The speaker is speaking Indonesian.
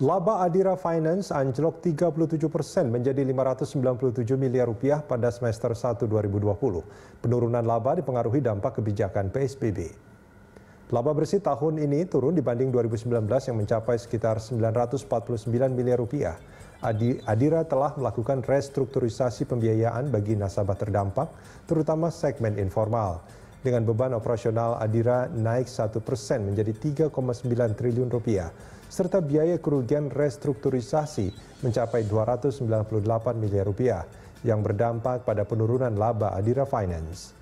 Laba Adira Finance anjlok 37 persen menjadi 597 miliar rupiah pada semester 1 2020. Penurunan laba dipengaruhi dampak kebijakan PSBB. Laba bersih tahun ini turun dibanding 2019 yang mencapai sekitar 949 miliar rupiah. Adira telah melakukan restrukturisasi pembiayaan bagi nasabah terdampak, terutama segmen informal dengan beban operasional Adira naik 1% menjadi 3,9 triliun rupiah, serta biaya kerugian restrukturisasi mencapai 298 miliar rupiah yang berdampak pada penurunan laba Adira Finance.